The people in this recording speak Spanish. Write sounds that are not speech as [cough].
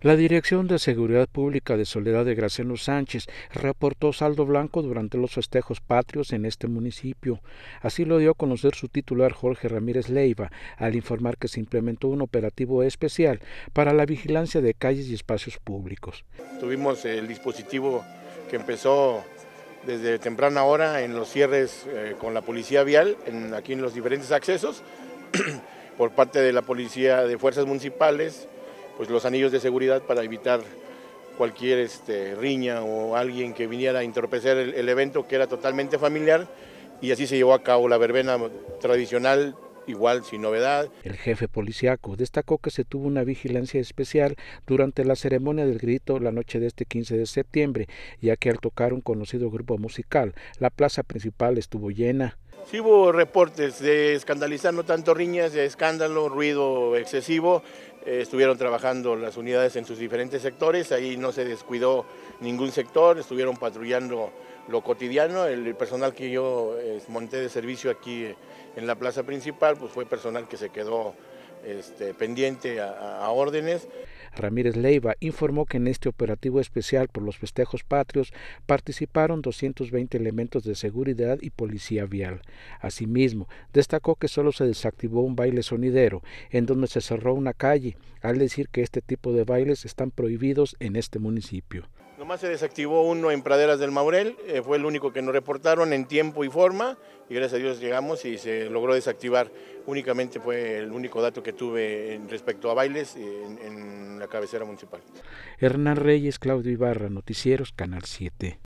La Dirección de Seguridad Pública de Soledad de Graciano Sánchez reportó saldo blanco durante los festejos patrios en este municipio. Así lo dio a conocer su titular Jorge Ramírez Leiva al informar que se implementó un operativo especial para la vigilancia de calles y espacios públicos. Tuvimos el dispositivo que empezó desde temprana hora en los cierres eh, con la policía vial, aquí en los diferentes accesos, [clears throat] por parte de la policía de fuerzas municipales, pues los anillos de seguridad para evitar cualquier este, riña o alguien que viniera a entorpecer el evento que era totalmente familiar y así se llevó a cabo la verbena tradicional igual sin novedad. El jefe policiaco destacó que se tuvo una vigilancia especial durante la ceremonia del grito la noche de este 15 de septiembre, ya que al tocar un conocido grupo musical, la plaza principal estuvo llena. Sí hubo reportes de escandalizando tanto riñas, de escándalo, ruido excesivo. Eh, estuvieron trabajando las unidades en sus diferentes sectores, ahí no se descuidó ningún sector, estuvieron patrullando lo cotidiano, el personal que yo eh, monté de servicio aquí eh, en la plaza principal, pues fue personal que se quedó este, pendiente a, a órdenes. Ramírez Leiva informó que en este operativo especial por los festejos patrios participaron 220 elementos de seguridad y policía vial. Asimismo, destacó que solo se desactivó un baile sonidero, en donde se cerró una calle, al decir que este tipo de bailes están prohibidos en este municipio se desactivó uno en Praderas del Maurel, eh, fue el único que nos reportaron en tiempo y forma, y gracias a Dios llegamos y se logró desactivar. Únicamente fue el único dato que tuve respecto a bailes en, en la cabecera municipal. Hernán Reyes, Claudio Ibarra, Noticieros, Canal 7.